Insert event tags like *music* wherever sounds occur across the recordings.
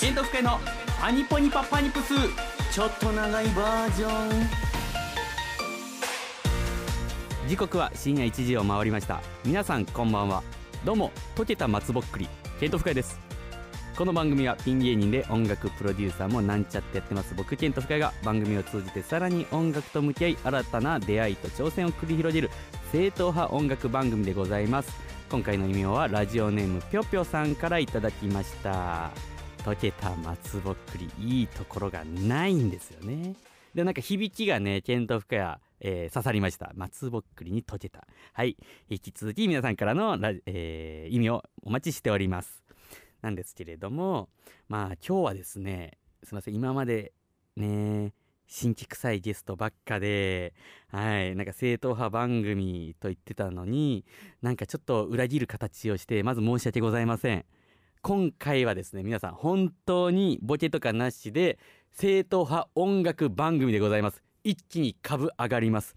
ケントフケのパニポニパパニプスちょっと長いバージョン時刻は深夜1時を回りました皆さんこんばんはどうも溶けた松ぼっくりケントフケですこの番組はピン芸人で音楽プロデューサーもなんちゃってやってます僕ケント深井が番組を通じてさらに音楽と向き合い新たな出会いと挑戦を繰り広げる正統派音楽番組でございます今回の異名はラジオネームぴょぴょさんからいただきました溶けた松ぼっくりいいところがないんですよねでなんか響きがねケント深谷えー、刺さりました。松ぼっくりに溶けた。はい。引き続き皆さんからの、えー、意味をお待ちしております。なんですけれども、まあ今日はですね、すいません、今までね、新規臭いゲストばっかで、はい、なんか正統派番組と言ってたのに、なんかちょっと裏切る形をして、まず申し訳ございません。今回はですね、皆さん、本当にボケとかなしで、正統派音楽番組でございます。一気に株上がります。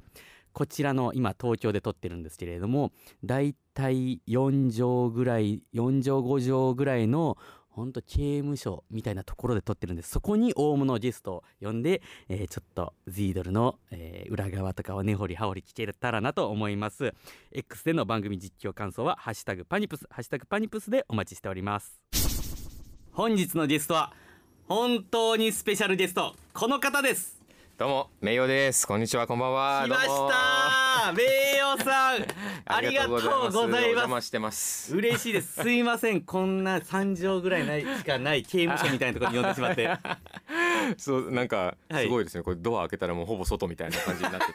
こちらの今東京で撮ってるんですけれどもだいたい4畳ぐらい4畳5畳ぐらいのほんと刑務所みたいなところで撮ってるんですそこに大物ゲストを呼んで、えー、ちょっと Z ドルの、えー、裏側とかを根、掘り葉掘り聞けたらなと思います X での番組実況感想は「ハッシュタグパニプス」「ハッシュタグパニプス」でお待ちしております本日のゲストは本当にスペシャルゲストこの方ですどうも名誉ですこんにちはこんばんは来ました名誉さん *laughs* ありがとうございます嬉しいですすいませんこんな三畳ぐらいないしかない刑務所みたいなところに呼んでしまって *laughs* そうなんかすごいですね、はい、これドア開けたらもうほぼ外みたいな感じになってて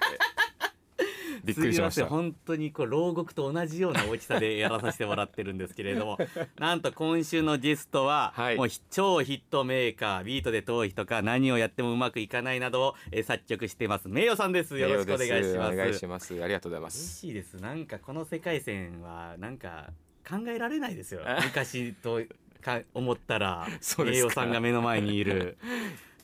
びっくりしました本当にこう牢獄と同じような大きさでやらさせてもらってるんですけれども *laughs* なんと今週のゲストは、はい、もう超ヒットメーカービートで遠いとか何をやってもうまくいかないなどを、えー、作曲してます名誉さんですよろしくお願いしますお願いしますありがとうございます嬉しいですなんかこの世界線はなんか考えられないですよ昔とか思ったら名誉さんが目の前にいる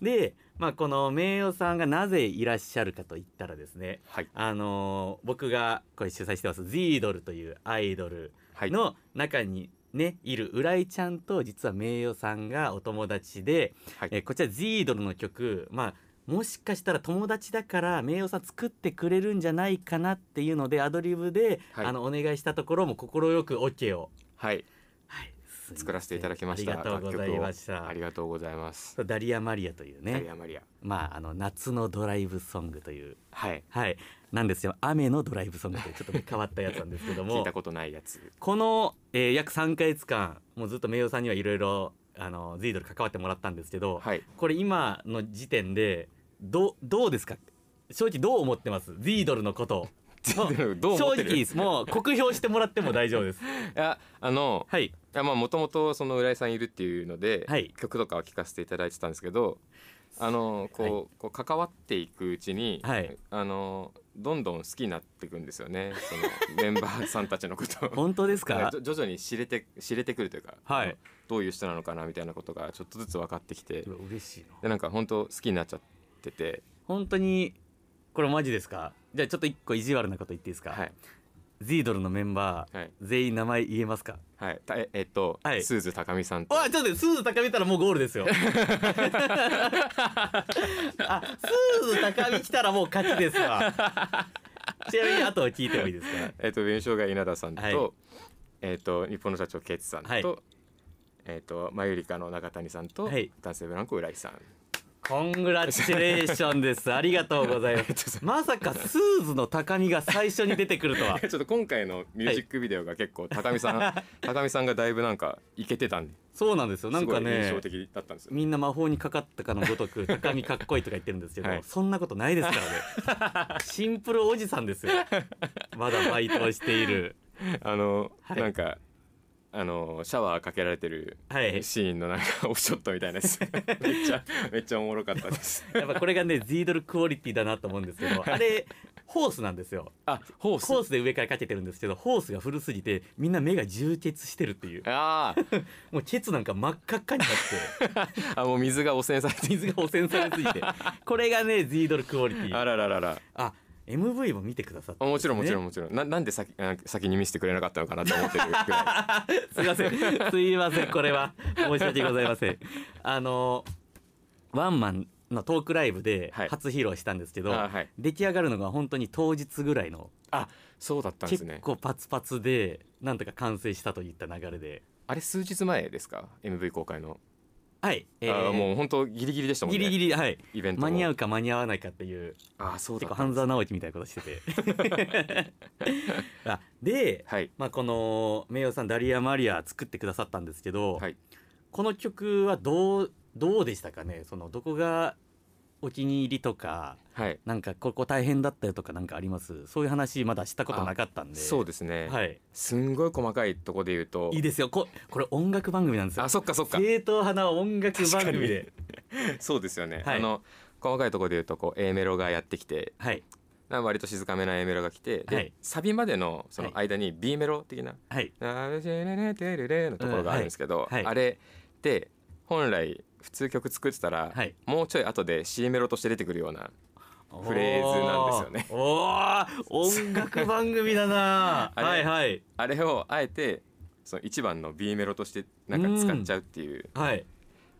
で、まあ、この名誉さんがなぜいらっしゃるかといったらですね、はい、あのー、僕がこれ主催してます Z ドルというアイドルの中にね、はい、いる浦井ちゃんと実は名誉さんがお友達で、はい、えこちら Z ドルの曲、まあ、もしかしたら友達だから名誉さん作ってくれるんじゃないかなっていうのでアドリブで、はい、あのお願いしたところも快く OK を。はい作らせていただきました。ありがとうございました。ありがとうございます。ダリアマリアというね。ダリアマリア。まああの夏のドライブソングという。はい。はい。なんですよ。雨のドライブソングというちょっと、変わったやつなんですけども。*laughs* 聞いたことないやつ。この、えー、約3か月間もうずっと名誉さんにはいろいろあのゼイドル関わってもらったんですけど、はい、これ今の時点でどどうですか。正直どう思ってます。ゼイドルのこと。*laughs* どう正直いいですもう酷評してもらっても大丈夫です *laughs* いやあの、はいやまあもともとその浦井さんいるっていうので、はい曲とかは聴かせていただいてたんですけどあのこう,、はこう関わっていくうちに、はいあのどんどん好きになっていくんですよねその *laughs* メンバーさんたちのこと本当ですか徐徐々に知れて知れてくるというか、はいどういう人なのかなみたいなことがちょっとずつ分かってきて嬉しいなでなんか本当好きになっちゃってて本当にこれマジですかじゃあちょっと一個意地悪なこと言っていいですか、はい、ゼードルのメンバー、はい、全員名前言えますかはいええっと、はい、スーズ高見さんとあちょっとスーズ高見たらもうゴールですよ *laughs* あスーズ高見来たらもう勝ちですわちなみにあと聞いてもいいですかえっと弁償が稲田さんと、はい、えっと日本の社長ケツさんと、はい、えっとマユリカの中谷さんと、男性ブランコ浦井さんコングラチュレーションです。ありがとうございます。*laughs* まさかスーズの高見が最初に出てくるとは。*laughs* ちょっと今回のミュージックビデオが結構高見さん、*laughs* 高見さんがだいぶなんかいけてたんで。そうなんですよ。なんかね、印象的だったんですみんな魔法にかかったかのごとく、高見かっこいいとか言ってるんですけど、はい、そんなことないですからね。シンプルおじさんですよ。まだバイトしている。あの、はい、なんかあのシャワーかけられてるシーンのなんかオフショットみたいなやつ、はい、めっちゃめっちゃおもろかったですやっぱこれがね Z ドルクオリティだなと思うんですけど、あれホースなんですよあホースホースで上からかけてるんですけどホースが古すぎてみんな目が充血してるっていうああ *laughs* もうケツなんか真っ赤っかになって *laughs* あもう水が汚染されて水が汚染されすぎてこれがね Z ドルクオリティあららららあ MV も見てくださって、ね、もちろんもちろんもちろんななんで先先に見せてくれなかったのかなと思ってるぐらいすいません *laughs* すいませんこれは申し訳ございませんあのワンマンのトークライブで初披露したんですけど、はいはい、出来上がるのが本当に当日ぐらいのあそうだったんですね結構パツパツでなんとか完成したといった流れであれ数日前ですか MV 公開のはい、えー、もう本当ギリギリでしたもんねギリギリはいイベント間に合うか間に合わないかっていうあそうだ結構半沢直樹みたいなことしてて *laughs* あで、はい、まあ、この名誉さんダリア・マリア作ってくださったんですけど、はい、この曲はどうどうでしたかねそのどこがお気に入りとか、はい、なんかここ大変だったよとかなんかありますそういう話まだしたことなかったんでそうですね、はい、すんごい細かいとこで言うといいですよここれ音楽番組なんですよあそっかそっか正統派な音楽番組で *laughs* そうですよね、はい、あの細かいとこで言うとこう A メロがやってきて、はい、な割と静かめな A メロが来て、はい、サビまでのその間に B メロ的な「はい、のところがあるんですけど、はい、あれって本来普通曲作ってたら、はい、もうちょい後で C メロとして出てくるようなフレーズなんですよね。おお音楽番組だな *laughs* はいはいあれをあえてその1番の B メロとしてなんか使っちゃうっていう、うん、はい、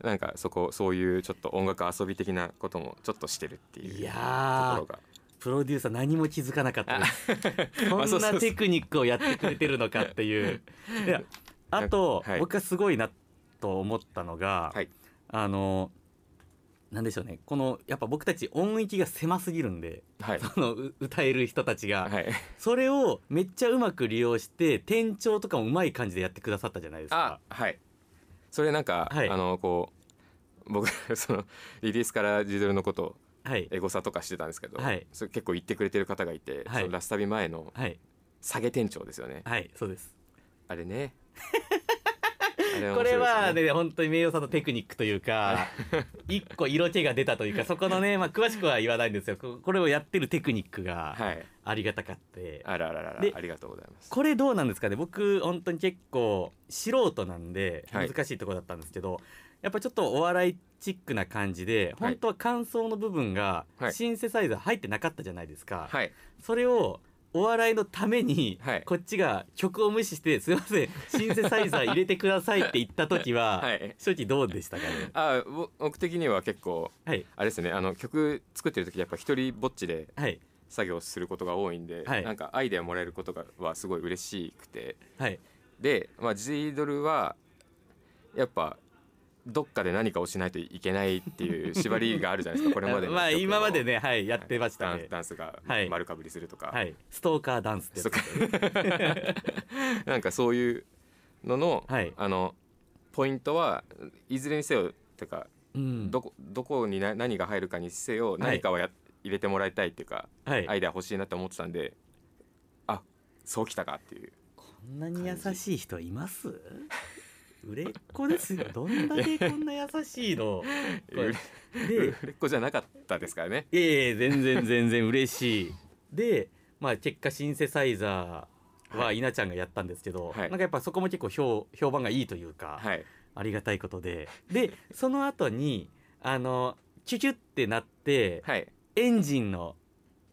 なんかそこそういうちょっと音楽遊び的なこともちょっとしてるっていうところが。プロデューサー何も気づかなかったです *laughs* こんなテクニックをやってくれてるのかっていういや *laughs* あと、はい、僕がすごいなと思ったのが、はい、あのなんでしょうねこのやっぱ僕たち音域が狭すぎるんで、はい、その歌える人たちが、はい、それをめっちゃうまく利用して転調とかもうまい感じでやってくださったじゃないですか。はいそれなんか、はい、あのこう僕 *laughs* そのリリースから自撮りのことエゴサとかしてたんですけど、はい、それ結構言ってくれてる方がいて、そのラス旅前の下げ店長ですよね。はい、そうですあれね *laughs* これはね本当に名誉さんのテクニックというか一個色気が出たというかそこのね、まあ、詳しくは言わないんですよこれをやってるテクニックがありがたかって、はい、あららららありがとうございますこれどうなんですかね僕本当に結構素人なんで難しいとこだったんですけど、はい、やっぱちょっとお笑いチックな感じで本当は感想の部分がシンセサイザー入ってなかったじゃないですか、はい、それをお笑いのために、はいこっちが曲を無視して「すいませんシンセサイザー入れてください」って言った時は、*laughs* はい正直どうでしたかねあ僕的には結構はいあれですねあの曲作ってる時やっぱ一人ぼっちで作業することが多いんで、はいなんかアイデアもらえることがはすごい嬉しくてはいで、まあ、ジードルはやっぱどっかで何かをしないといけないっていう縛りがあるじゃないですか *laughs* これまでまあ今までねはいやってましたねダンスが丸かぶりするとか、はい、ストーカーダンスって *laughs* なんかそういうのの、はい、あのポイントはいずれにせよてか、うん、どこどこにな何が入るかにせよ何かをや、はい、入れてもらいたいっていうか、はい、アイデア欲しいなって思ってたんであそうきたかっていうこんなに優しい人います売れっ子ですよどんだけこんな優しいの *laughs* で売れっ子じゃなかったですからねええ全然全然嬉しい *laughs* で、まあ、結果シンセサイザーは稲ちゃんがやったんですけど、はい、なんかやっぱそこも結構評評判がいいというか、はい、ありがたいことででその後にあのキュキュってなって、はい、エンジンの、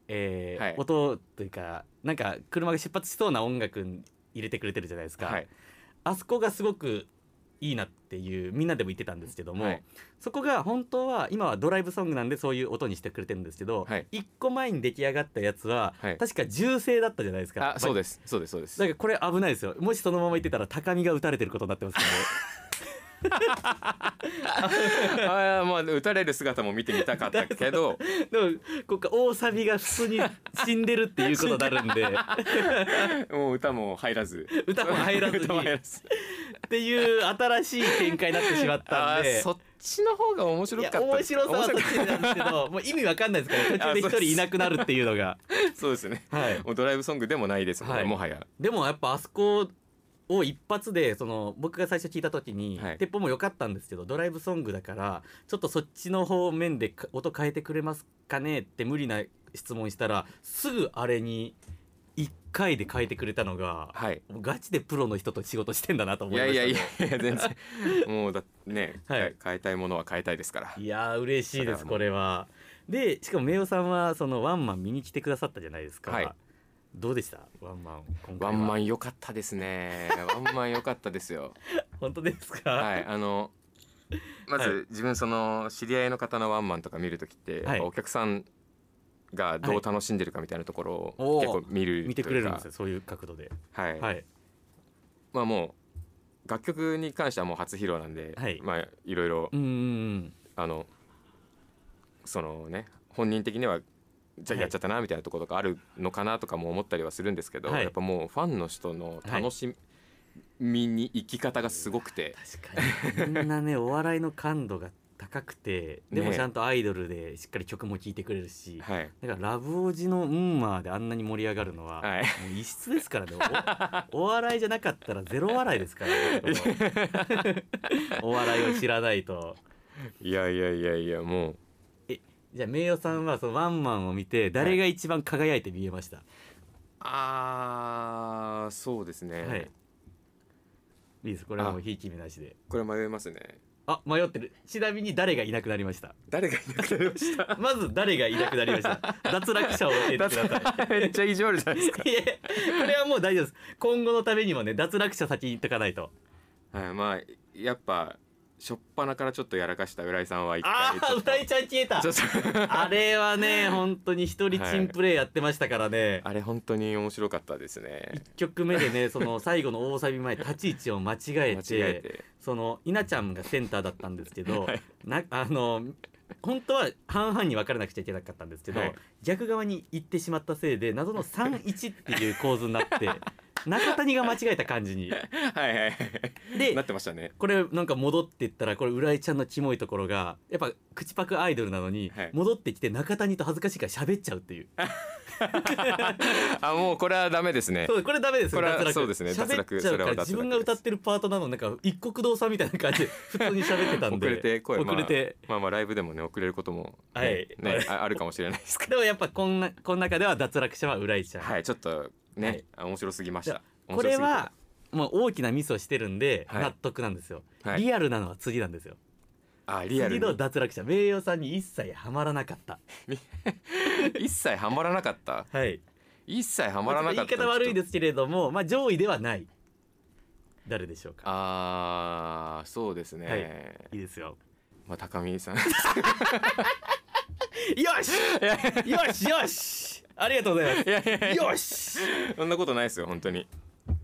えー、はい、音というかなんか車が出発しそうな音楽入れてくれてるじゃないですか、はい、あそこがすごくいいなっていうみんなでも言ってたんですけども、はい、そこが本当は今はドライブソングなんでそういう音にしてくれてるんですけど、はい、1個前に出来上がったやつは、はい、確か銃声だったじゃないですかそうですそうですそうですだからこれ危ないですよもしそのまま言ってたら高みが打たれてることになってますから、*laughs* あまあ打たれる姿も見てみたかったけどでもここ大サビが普通に死んでるっていうことになるんでもう歌も入らず歌も入らずにっていう新しい展開になってしまったんでそっちの方が面白かった面白さはそっちなんですけどもう意味わかんないですから途中で一人いなくなるっていうのが *laughs* そうですね、はい、もうドライブソングでもないですもんはい、もはやでもやっぱあそこを一発でその僕が最初聞いた時に、はい、鉄砲も良かったんですけどドライブソングだからちょっとそっちの方面で音変えてくれますかねって無理な質問したらすぐあれに1回で変えてくれたのが、はい、ガチでプロの人と仕事してんだなと思いました、ね、いやいやいや全然もうだね、*laughs* はい、変えたいものは変えたいですからいや嬉しいですこれは。でしかも名誉さんはそのワンマン見に来てくださったじゃないですか。はいどうでしたワンマンワンマン良かったですねワンマン良かったですよ *laughs* 本当ですかはいあのまず、自分その知り合いの方のワンマンとか見る時って、はい、お客さんがどう楽しんでるかみたいなところを結構見る、はい、見てくれるんですよそういう角度ではい、はい、まあもう楽曲に関してはもう初披露なんで、はい、まあいろいろあのそのね本人的にはじゃやっちゃったなみたいなところがあるのかなとかも思ったりはするんですけど、はい、やっぱもうファンの人の楽しみ、に生き方がすごくて確かにみんなねお笑いの感度が高くて *laughs* でもちゃんとアイドルでしっかり曲も聴いてくれるし、はい、だからラブオジの「うんまー」であんなに盛り上がるのは、はい、もう異質ですからね *laughs* お笑いじゃなかったらゼロ笑いですからね *laughs* お笑いを知らないといやいやいやいやもうじゃあ名誉さんはそのワンマンを見て誰が一番輝いて見えました、ああそうですね、はい。いいです。これはもうひいき目なしで。これ迷いますねあ、迷ってる。ちなみに誰がいなくなりました。誰がいなくなりました *laughs* まず誰がいなくなりました。*laughs* 脱落者を教えてください。めっちゃ意地悪じゃないですかいえ、これはもう大丈夫です。今後のためにもね、脱落者先に言っとかないと。はいまあやっぱしょっぱなからちょっとやらかした浦井さんは一回ああ浦井ちゃん消えたあれはね *laughs* 本当に一人チンプレーやってましたからね、はい、あれ本当に面白かったですね1曲目でねその最後の大サビ前立ち位置を間違えてその稲ちゃんがセンターだったんですけど、はい、なあの本当は半々に分からなくちゃいけなかったんですけど、はい、逆側に行ってしまったせいで謎の31っていう構図になって中谷が間違えた感じに。*laughs* はいはい。で、なってましたね。これなんか戻ってったら、これ浦井ちゃんのキモいところが、やっぱ口パクアイドルなのに、戻ってきて中谷と恥ずかしいから喋っちゃうっていう。*laughs* あ、もうこれはダメですね。そう、これダメです。これはそうですね。脱落。それは自分が歌ってるパートなの、なんか一国道さんみたいな感じで普通に喋ってたんで。*laughs* 遅れて、声遅れて、まあ。まあまあライブでもね、遅れることも、ね、はい。ね、あるかもしれないですけど。でもやっぱこんな、この中では脱落者は浦井ちゃん。はい、ちょっと。ね、はい、面白すぎましたこれはもう大きなミスをしてるんで納得なんですよ、はい、リアルなのは次なんですよあリアルの脱落者名誉さんに一切はまらなかった *laughs* 一切はまらなかったはい一切はまらなかった言い方悪いですけれどもまあ上位ではない誰でしょうかああそうですね、はい、いいですよまあ高見さん *laughs* *laughs* よしよしよしありがとうございますいやいやいやよしそんなことないですよ本当に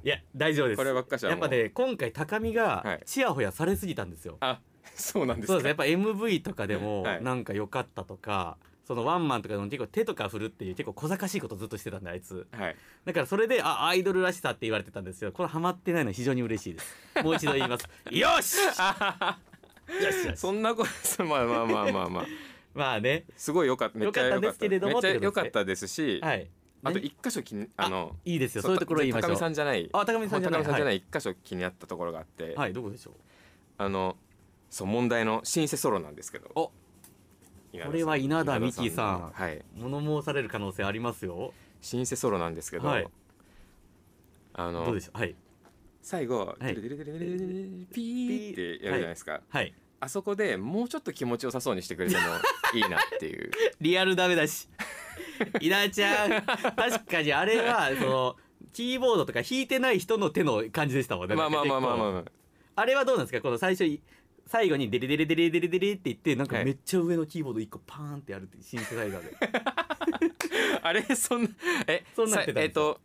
いや大丈夫ですこればっかしやっぱね今回高見がいちやほやされすぎたんですよ、あそうなんですかそうですやっぱ MV とかでもなんか良かったとか、そのワンマンとかで結構手とか振るっていう結構小賢しいことずっとしてたんであいつはいだからそれであアイドルらしさって言われてたんですよこれハマってないの非常に嬉しいですもう一度言います *laughs* よしよしよしそんなことまあまあまあまあまあまあねすごい良かっためっちゃ良かったですけれどもめっちゃ良かったですし、はい、あと一箇所きあのいいですよそういうところ言いましょう高見さんじゃないあ高見さんじゃない高見さんじゃない一箇所気になったところがあってはいどこでしょうあのそう問題のシンセソロなんですけどおこれは稲田美希さんはい、物申される可能性ありますよシンセソロなんですけど、はい、あのどうでしょうはい最後、はい、ピーってやるじゃないですか、はい、あそこでもうちょっと気持ちよさそうにしてくれてもいいなっていう *laughs* リアルダメだし *laughs* 稲ちゃん確かにあれはそのキーボードとか弾いてない人の手の感じでしたもんねまあまあまあまあまあ、まあ、あれはどうなんですかこの最初最後にデレデレデレデレデレって言ってなんかめっちゃ上のキーボード1個パーンってやるってシンセサイザーで *laughs* あれそんなえそんなってたんですえっ、と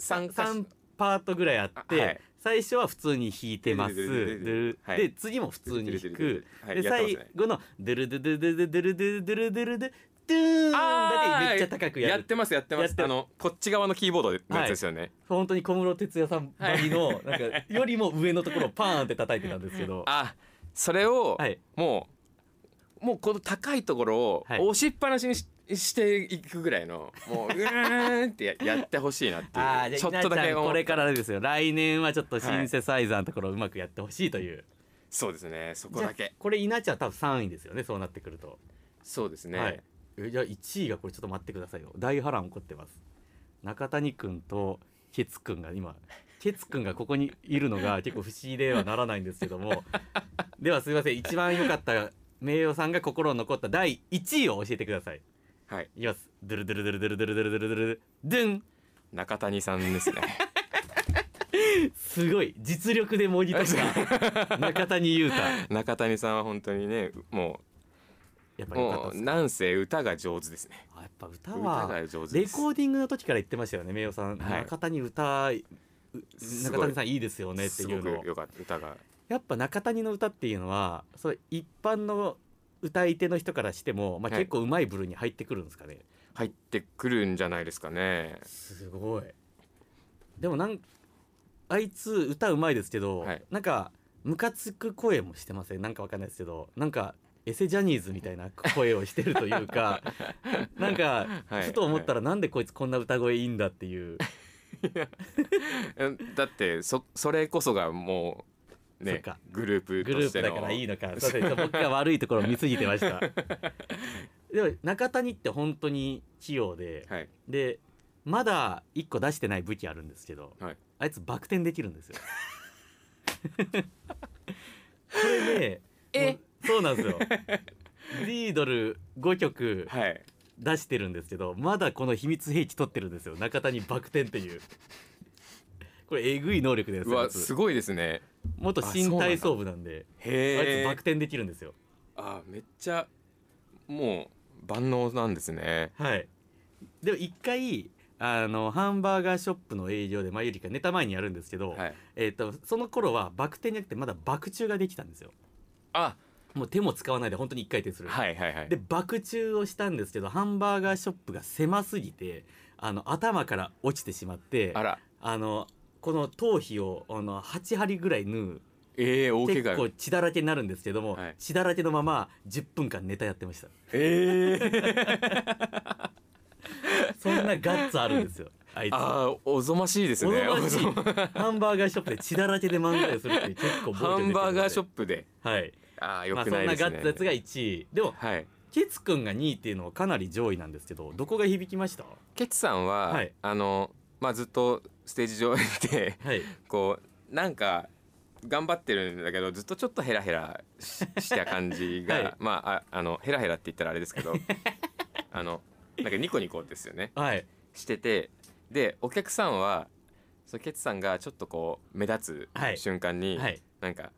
3, 3パートぐらいあって、はい、最初は普通に弾いてますで次も普通に弾くで最後のドゥルドゥドゥドゥルドゥドゥルドゥルドゥーンだけめっちゃ高くやるやってますやってますあのこっち側のキーボードですよね、本当に小室哲哉さんばりのなんかよりも上のところをパーンって叩いてたんですけどあそれをもう、もうこの高いところを押しっぱなしにして、していくぐらいのもううーんってややってほしいなってあいうちょっとだけこれからですよ来年はちょっとシンセサイザーのところをうまくやってほしいという、そうですねそこだけこれ稲ちゃん多分3位ですよねそうなってくると、そうですね、はいえじゃあ1位がこれちょっと待ってくださいよ大波乱起こってます中谷君とケツ君が今ケツ君がここにいるのが結構不思議ではならないんですけども *laughs* ではすいません一番良かった名誉さんが心に残った第1位を教えてくださいはい、いきます。ドゥルドゥルドゥルドゥルドゥルドゥルドゥルドゥルドゥン中谷さんですね。すごい実力でモニタしが中谷優太中谷さんは本当にねもうやっぱりうなんせ歌が上手ですねあやっぱ歌はレコーディングの時から言ってましたよね名誉さん、はい、中谷歌中谷さんいいですよねっていうのを歌がやっぱ中谷の歌っていうのはそれ一般の歌い手の人からしても、まあ、結構うまい部類に入ってくるんですかね、入ってくるんじゃないですかねすごいでもなんあいつ歌うまいですけど、はい、なんかムカつく声もしてませんなんかわかんないですけどなんかエセジャニーズみたいな声をしてるというか *laughs* なんかふと思ったらなんでこいつこんな歌声いいんだっていう *laughs* だってそそれこそがもうね、グループグループだからいいのかそうです僕が悪いところ見すぎてました *laughs* でも中谷って本当に器用で、はい、でまだ1個出してない武器あるんですけど、はい、あいつバク転できるんですよ *laughs* これで、ね、えそうなんですよリードル5曲出してるんですけど、まだこの秘密兵器取ってるんですよ中谷バク転っていうこれえぐい能力ですわすごいですね元新体操部なんであいつバク転できるんですよあめっちゃもう万能なんですねはいでも一回あのハンバーガーショップの営業で、まあ、ゆりかネタ前にやるんですけど、はい、えーと、その頃はバク転じゃなくてまだバク宙ができたんですよあもう手も使わないで本当に1回転する、はいはいはい、でバク宙をしたんですけどハンバーガーショップが狭すぎてあの頭から落ちてしまってあのこの頭皮をあの8針ぐらい縫うええー、大怪我結構血だらけになるんですけども、はい、血だらけのまま10分間ネタやってましたええー、*laughs* そんなガッツあるんですよあいつあおぞましいですねおぞましいハンバーガーショップで血だらけで漫才するって結構ハンバーガーショップではいああよくないですね、まあ、そんなガッツやつが1位でも、はい、ケツくんが2位っていうのはかなり上位なんですけどどこが響きましたケツさんは、はい、あのまあ、ずっとステージ上にいて、はい、こうなんか頑張ってるんだけどずっとちょっとヘラヘラした感じが、はい、まあああのヘラヘラって言ったらあれですけど *laughs* あのなんかニコニコですよね、はい、しててでお客さんはそケツさんがちょっとこう目立つ瞬間に、はい、なんか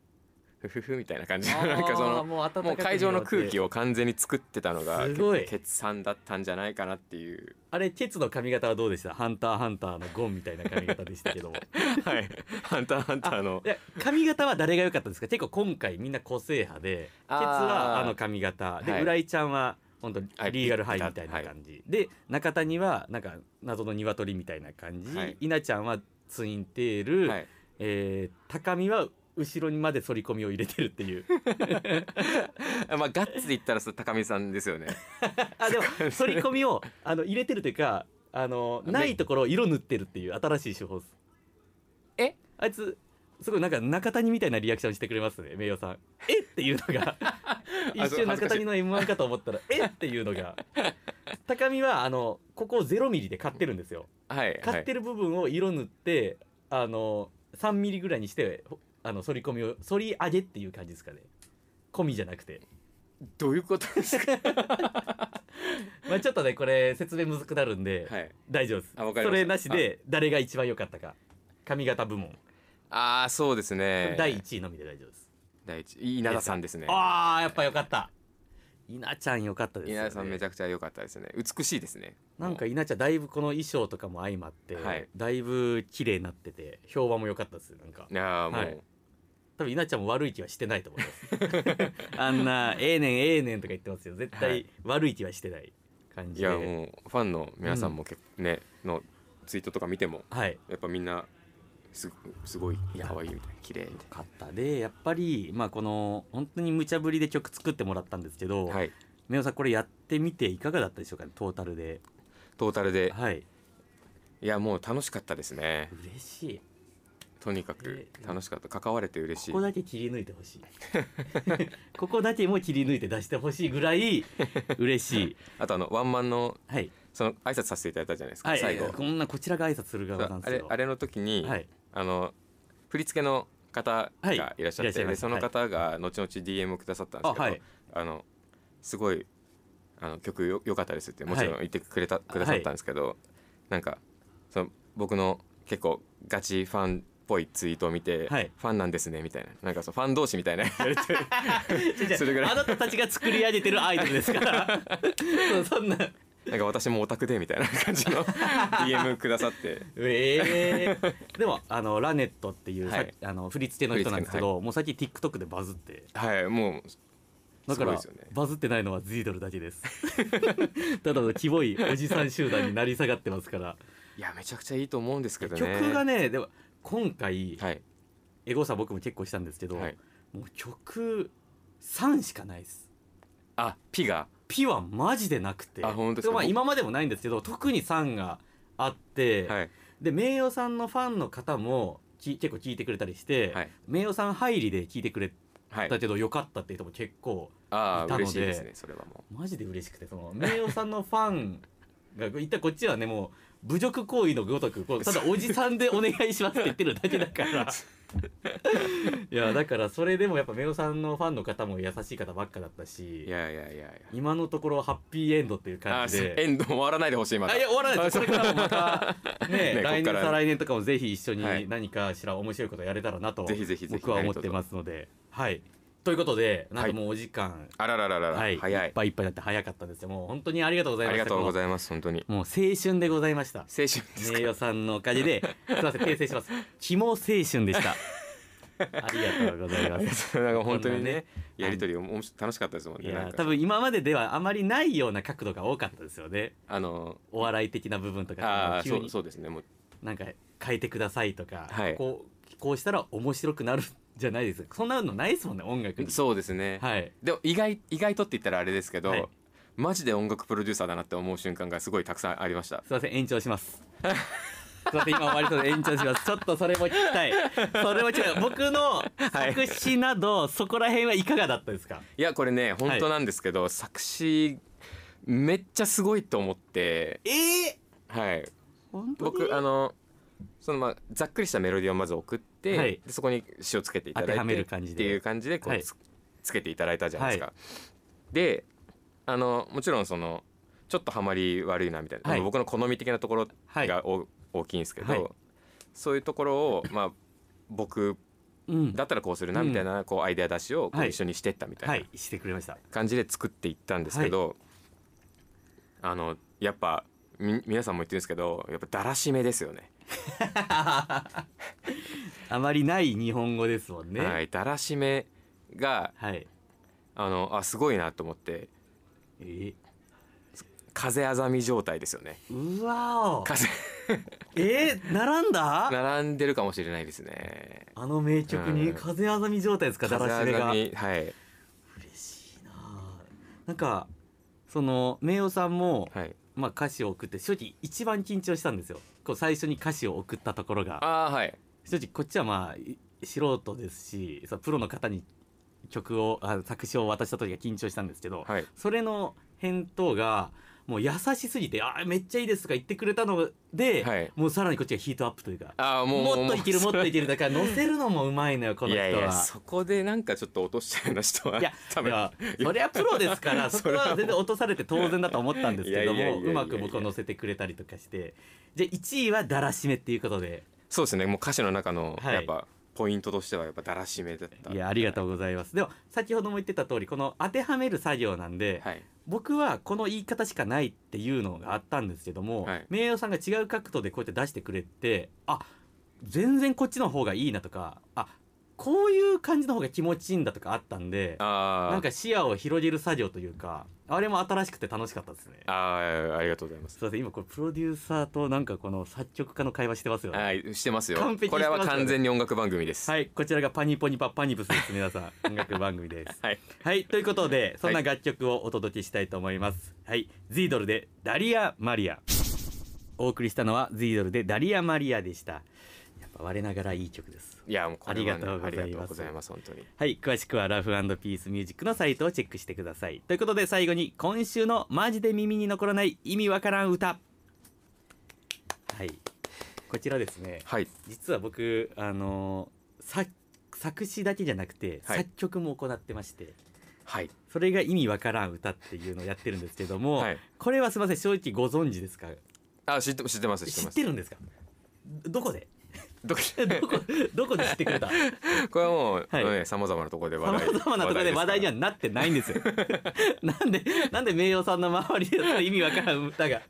ふふふみたいな感じなんかそのもう会場の空気を完全に作ってたのがすごい鉄さんだったんじゃないかなっていうあれ鉄の髪型はどうでしたハンターハンターのゴンみたいな髪型でしたけども *laughs* はいハンターハンターの髪型は誰が良かったんですか結構今回みんな個性派で鉄はあの髪型で、浦井ちゃんは本当リーガルハイみたいな感じ、はい、で中谷はなんか謎の鶏みたいな感じ、はい、稲ちゃんはツインテール、はい、えー、高見は後ろにまで反り込みを入れてるっていう *laughs* まあガッツで言ったら高見さんですよね *laughs* あでも反り込みをあの入れてるというかあのないところを色塗ってるっていう新しい手法ですえあいつすごいなんか中谷みたいなリアクションしてくれますね名誉さんえっていうのが *laughs* 一瞬中谷の m 1かと思ったらえっていうのが高見はあのここを0ミリで買ってるんですよ、はい、買ってる部分を色塗ってあの3ミリぐらいにしてあの反り込みを反り上げっていう感じですかね込みじゃなくてどういうことですか *laughs* まあちょっとねこれ説明むずくなるんで、はい、大丈夫ですそれなしで誰が一番良かったか髪型部門ああそうですね第1位のみで大丈夫です第一稲田さんですねああやっぱ良かった、稲ちゃん良かったです、ね、稲ちゃんめちゃくちゃ良かったですね美しいですねなんか稲ちゃんだいぶこの衣装とかも相まって、はい、だいぶ綺麗になってて評判も良かったですなんかいやもう、はい、多分稲ちゃんも悪い気はしてないと思います *laughs* あんな「ええねんええねん」とか言ってますよ絶対悪い気はしてない感じいやもうファンの皆さんもけ、ねのツイートとか見てもはいやっぱみんなすすごいや可愛いみたいな綺麗みたかったでやっぱりまあこの本当に無茶ぶりで曲作ってもらったんですけど、な、はい、さんこれやってみていかがだったでしょうかねトータルでトータルではいいやもう楽しかったですね嬉しいとにかく楽しかった関われて嬉しいここだけ切り抜いてほしい *laughs* ここだけも切り抜いて出してほしいぐらい嬉しい *laughs* あとあのワンマンの、はい、その挨拶させていただいたじゃないですか、はい、最後こんなこちらが挨拶する側なんですよあれの時に、はい、あの振り付けの方がいらっしゃって、はい、その方が後々 DM をくださったんですけど、あのすごいあの曲よよかったですってもちろん言ってくれた、くださったんですけど、なんかその僕の結構ガチファンぽいツイートを見て、はいファンなんですねみたいななんかそうファン同士みたいなそ *laughs* れぐらいあなたたちが作り上げてるアイドルですからそ *laughs* そんななんか私もオタクでみたいな *laughs* 感じの DM くださってえー、でもあのラネットっていう、はいあの振り付けの人なんですけど、もう最近 TikTok でバズってはいもうだから、ねバズってないのはズイドルだけですただのキモいおじさん集団になり下がってますからいやめちゃくちゃいいと思うんですけどね曲がねでも今回、はい、エゴサ僕も結構したんですけど、はい、もう曲3しかないですあピがピはマジでなくてあ本当ですか、まあ、今までもないんですけど特に3があって、はい、で名誉さんのファンの方もき結構聞いてくれたりして、はい、名誉さん入りで聞いてくれたけど、よかったっていう人も結構いたので、ね、マジで嬉しくてその名誉さんのファンが一体こっちはねもう侮辱行為のごとくこうただおじさんでお願いしますって言ってるだけだから *laughs* いやだからそれでもやっぱめおさんのファンの方も優しい方ばっかだったしいやいやいや今のところハッピーエンドっていう感じでエンド終わらないでほしいまだいや終わらないですこれからもまた *laughs* ねね来年再来年とかもぜひ一緒に何かしら面白いことやれたらなと僕は思ってますのではい。ということで、なんかもうお時間、あららららら、はい、早い。いっぱいいっぱいだって早かったんですよ。もう本当にありがとうございました。ありがとうございます、本当に。もう青春でございました。青春です名誉さんのおかげで、すみません、訂正します。*laughs* 肝青春でした。*laughs* ありがとうございます。なんか本当にね、やりとりおもし楽しかったですもんね。いや、多分今までではあまりないような角度が多かったですよね。あの、お笑い的な部分とか。そう、そうですね。もう。なんか変えてくださいとか、こう、こうしたら面白くなるじゃないですそんなのないですもんね音楽にそうですね、はい、でも意外意外とって言ったらあれですけど、はい、マジで音楽プロデューサーだなって思う瞬間がすごいたくさんありましたすいません延長します *laughs* すいません今終わりそうで延長しますちょっとそれも聞きたいそれも違う僕の作詞など、はい、そこら辺はいかがだったですかいやこれね本当なんですけど、はい、作詞めっちゃすごいと思ってええー、はい僕あのそのまあざっくりしたメロディーをまず送って、はい、でそこに詞をつけていただいてっていう感じでこうつはい、つけていただいたじゃないですか。はい、であのもちろんそのちょっとハマり悪いなみたいな、僕の好み的なところがお、大きいんですけど、そういうところを、まあ、僕だったらこうするなみたいな、こうアイデア出しをこう一緒にしてったみたいな感じで作っていったんですけど、あのやっぱみ皆さんも言ってるんですけどやっぱだらしめですよね。*laughs* あまりない日本語ですもんね。はい、だらしめが、はい、あのあすごいなと思って。え風あざみ状態ですよね。うわ風え並んだ？並んでるかもしれないですね。あの名曲に風あざみ状態ですか、うん、だらしめが。はい。嬉しいな。なんかその名誉さんも、はい、まあ、歌詞を送って正直一番緊張したんですよこう最初に歌詞を送ったところが、はい、正直こっちはまあ素人ですしプロの方に曲をあ作詞を渡した時が緊張したんですけど、はい、それの返答がもう優しすぎて「ああめっちゃいいです」とか言ってくれたので、はい、もうさらにこっちがヒートアップというかあもうもっといけるもっといけるだから乗せるのもうまいのよこの人はそこでなんかちょっと落としちゃうような人はいや多分いやそりゃプロですから *laughs* そこは全然落とされて当然だと思ったんですけどもうまく僕を乗せてくれたりとかしてじゃあ1位はだらしめっていうことでそうですねもう歌詞の中のやっぱ、はいポイントとしてはやっぱだらしめだったいやありがとうございますでも先ほども言ってた通りこの当てはめる作業なんで、はい、僕はこの言い方しかないっていうのがあったんですけども、はい、名誉さんが違う角度でこうやって出してくれてあ全然こっちの方がいいなとかあこういう感じの方が気持ちいいんだとかあったんでなんか視野を広げる作業というかあれも新しくて楽しかったですねあありがとうございますそうです今これプロデューサーとなんかこの作曲家の会話してますよはいしてますよ完璧、ね、これは完全に音楽番組ですはいこちらがパニポニパパニブスです皆さん *laughs* 音楽番組ですはい、はい、ということでそんな楽曲をお届けしたいと思いますはい、ズイドルでダリア・マリアお送りしたのはズイドルでダリア・マリアでした我ながらいい曲ですいやもうこれは、ね、ありがとうございますいまにはい詳しくはラフピースミュージックのサイトをチェックしてくださいということで最後に今週のマジで耳に残らない意味わからん歌はいこちらですね、はい、実は僕あの作作詞だけじゃなくて、はい、作曲も行ってましてはい、それが意味わからん歌っていうのをやってるんですけども、はい、これはすみません正直ご存知ですかあ知って知ってます知ってます知ってるんですかどこでどこ *laughs* どこで知ってくれたこれはもう、さまざまなところで話題さまざまなところで話題にはなってないんですよ *laughs* なんでなんで名誉さんの周りで意味わからん歌が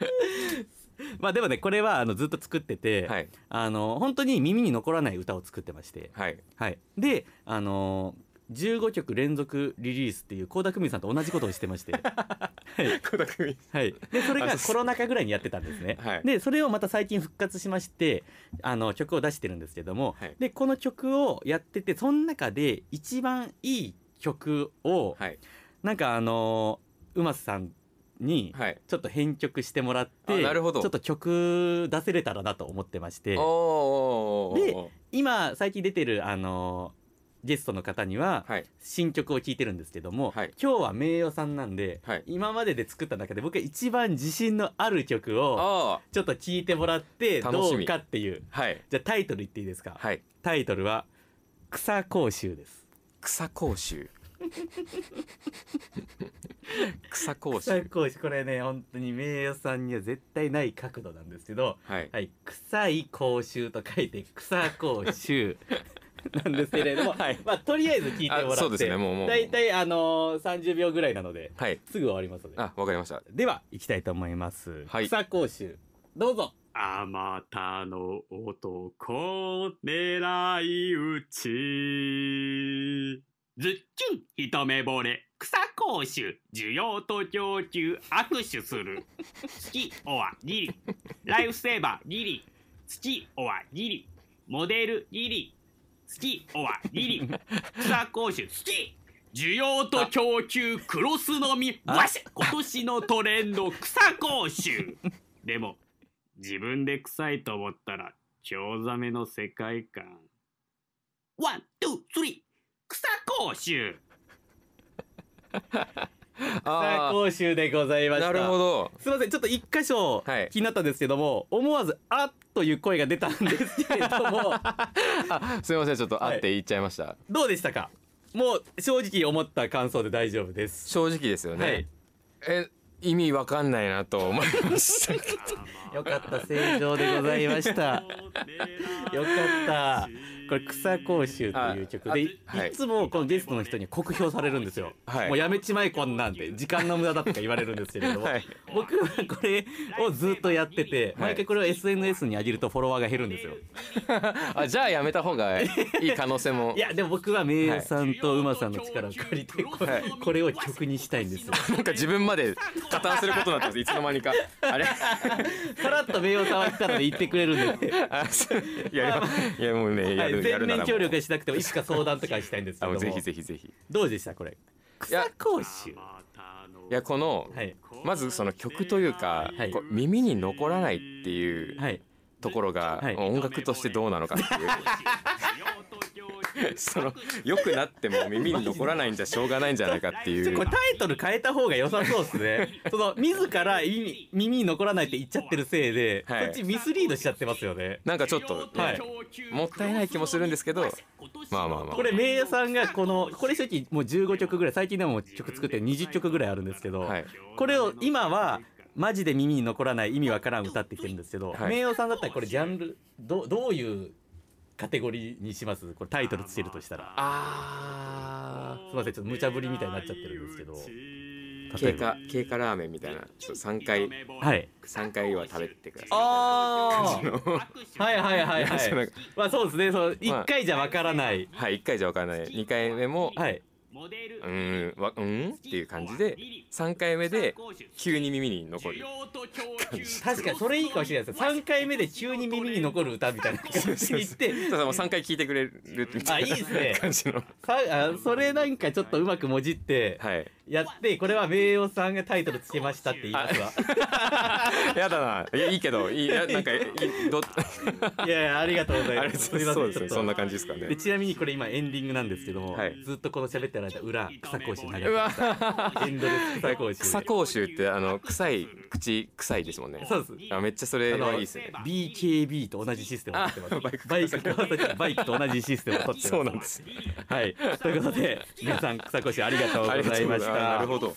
まあでもねこれはあのずっと作ってて、はい、あの本当に耳に残らない歌を作ってまして、はい、はい、であのー15曲連続リリースっていう倖田來未さんと同じことをしてまして *laughs* はい倖田來未さん、はいでそれがコロナ禍ぐらいにやってたんですね、はい、でそれをまた最近復活しましてあの曲を出してるんですけども、はい、でこの曲をやっててその中で一番いい曲を、はい、なんかあのうまさんにちょっと編曲してもらって、はい、なるほどちょっと曲出せれたらなと思ってましてで今最近出てるあのゲストの方には新曲を聴いてるんですけども、はい、今日は名誉さんなんで、はい、今までで作った中で僕が一番自信のある曲をちょっと聴いてもらってどうかっていう、はい、じゃあタイトル言っていいですか、タイトルは「草講習」です草講習 *laughs* 草講習草講これね本当に名誉さんには絶対ない角度なんですけど、はい、はい、臭い講習と書いて草講習 *laughs* *laughs* なんですけれども、*laughs* はいまあ、とりあえず聞いてもらってそうですねもうもう大体あのー、30秒ぐらいなので、はいすぐ終わりますのであわかりましたでは行きたいと思います、はい草講習どうぞあまたの男狙いうちズッキん、ン一目惚れ草講習需要と供給握手する *laughs* 月おわ、ギリライフセーバーギリ月、おわ、ギリモデルギリ好きおわリリ草講習好き需要と供給クロスのみわし今年のトレンド草講習でも自分で臭いと思ったらチョウザメの世界観ワン・ツー・スリー草講習 *laughs* さあ講でございましたなるほどすいませんちょっと一箇所気になったんですけども、はい、思わず「あっ」という声が出たんですけれども *laughs* すいませんちょっと「あっ」て言っちゃいました、はい、どうでしたかもう正直思った感想で大丈夫です正直ですよね、はい、え意味わかんないなと思いました *laughs* よかった正常でございましたよかったこれ草甲州という曲でいつもこのゲストの人に酷評されるんですよ、はい、もうやめちまいこんなんで時間の無駄だとか言われるんですけれども、はい、僕はこれをずっとやってて毎回これを SNS に上げるとフォロワーが減るんですよ *laughs* あじゃあやめた方がいい可能性もいやでも僕は名誉さんと馬さんの力を借りてこれ,、これを曲にしたいんですよ *laughs* なんか自分まで加担することになっていつの間にかあれさらっと名誉さんは来たので言ってくれるんでやいやもうねやる全面協力しなくてもいつか相談とかしたいんですけどぜひぜひぜひどうでしたこれ草講習いやこの、はい、まずその曲というか、はい、耳に残らないっていうはい、ところが、はい、音楽としてどうなのかっていう *laughs* *laughs* そのよくなっても耳に残らないんじゃしょうがないんじゃないかっていうこれタイトル変えた方が良さそうですね *laughs* その自ら耳に残らないって言っちゃってるせいで、はい、こっちミスリードしちゃってますよねなんかちょっと、はい、もったいない気もするんですけどまあまあまあこれ名誉さんがこのこれ正直もう15曲ぐらい最近でも曲作って20曲ぐらいあるんですけど、はい、これを今はマジで耳に残らない意味わからん歌ってきてるんですけど、はい、名誉さんだったらこれジャンルどどういうカテゴリーにしますこれタイトルつけるとしたらああすいませんちょっと無茶ぶりみたいになっちゃってるんですけど経過経過ラーメンみたいなちょっと3回はい3回は食べてくださいああはいはいはいはい *laughs* まあそうですねその1回じゃわからない、まあ、はい1回じゃわからない2回目もはいうん、わ、うんっていう感じで、3回目で急に耳に残る *laughs* 確かにそれいいかもしれないです。3回目で急に耳に残る歌みたいな感じで言って。そ3回聴いてくれるみたいなあ、いいですね。それなんかちょっとうまくもじって、はい。やってこれは名誉さんがタイトルつけましたって言いますわ *laughs* やだないやいいけどいいやなんかいど *laughs* いやいやありがとうございますすみませんそんな感じですかねでちなみにこれ今エンディングなんですけども、はい、ずっとこの喋ってる間裏草講習流れてまエンドレス草講習草講習ってあの臭い口臭いですもんねそうですあめっちゃそれいいですね BKB と同じシステムバイクバイクと同じシステムを取ってます *laughs* そうなんですはいということで皆さん草講習ありがとうございましたなるほど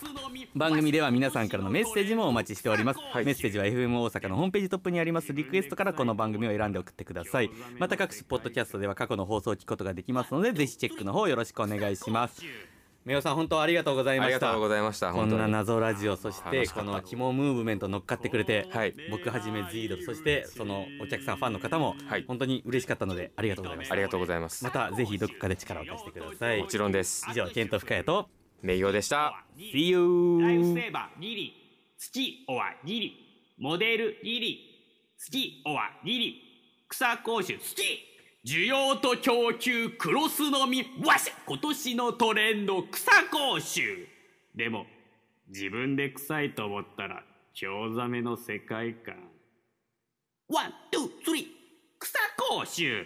番組では皆さんからのメッセージもお待ちしております、はい、メッセージは FM 大阪のホームページトップにありますリクエストからこの番組を選んで送ってくださいまた各種ポッドキャストでは過去の放送を聞くことができますのでぜひチェックの方よろしくお願いします *laughs* メオさん本当ありがとうございましたありがとうございましたこんな謎ラジオそしてこの肝ムーブメント乗っかってくれて、はい、僕はじめジードルそしてそのお客さんファンの方もはい、本当に嬉しかったのでありがとうございましたありがとうございますまたぜひどこかで力を貸してくださいもちろんです以上ケント深谷と名誉でした。See you! ライフセーバー2リ土オア2リモデル2リ土オア2リ草講習土需要と供給クロスのみ、わし今年のトレンド草講習でも、自分で臭いと思ったら、チョウザメの世界観。ワン、ツー、スリー、草講習